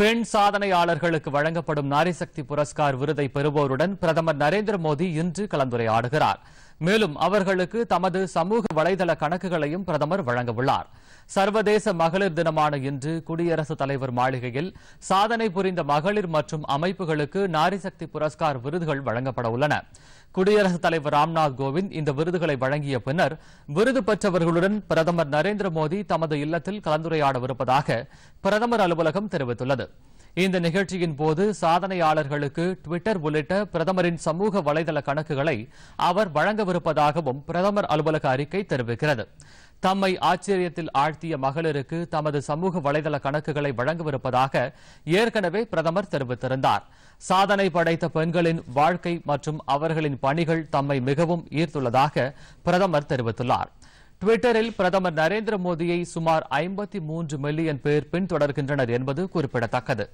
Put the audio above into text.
பெண் சாதனையாளர்களுக்கு வழங்கப்படும் நாரிசக்தி புரஸ்கார் விருதை பெறுபவருடன் பிரதமர் நரேந்திர மோடி இன்று கலந்துரையாடுகிறார் மேலும் அவர்களுக்கு தமது சமூக வலைதள கணக்குகளையும் பிரதமர் வழங்கவுள்ளார் சர்வதேச மகளிர் தினமான இன்று குடியரசுத் தலைவர் மாளிகையில் சாதனை புரிந்த மகளிர் மற்றும் அமைப்புகளுக்கு நாரிசக்தி புரஸ்கார் விருதுகள் வழங்கப்பட உள்ளன குடியரசுத் தலைவர் ராம்நாத் கோவிந்த் இந்த விருதுகளை வழங்கிய பின்னர் விருது பெற்றவர்களுடன் பிரதமர் நரேந்திர மோடி தமது இல்லத்தில் கலந்துரையாடவிருப்பதாக பிரதமர் அலுவலகம் தெரிவித்துள்ளது இந்த நிகழ்ச்சியின் போது சாதனையாளர்களுக்கு டுவிட்டர் உள்ளிட்ட பிரதமரின் சமூக வலைதள கணக்குகளை அவர் வழங்கவிருப்பதாகவும் பிரதமர் அலுவலக அறிக்கை தெரிவிக்கிறது தம்மை ஆச்சரியத்தில் ஆழ்த்திய மகளிருக்கு தமது சமூக வலைதள கணக்குகளை வழங்கவிருப்பதாக ஏற்கனவே பிரதமர் தெரிவித்திருந்தார் சாதனை படைத்த பெண்களின் வாழ்க்கை மற்றும் அவர்களின் பணிகள் தம்மை மிகவும் ஈர்த்துள்ளதாக பிரதமர் தெரிவித்துள்ளார் டுவிட்டரில் பிரதமர் நரேந்திர மோடியை சுமார் ஐம்பத்தி மூன்று மில்லியன் பேர் பின்தொடர்கின்றனர் என்பது குறிப்பிடத்தக்கது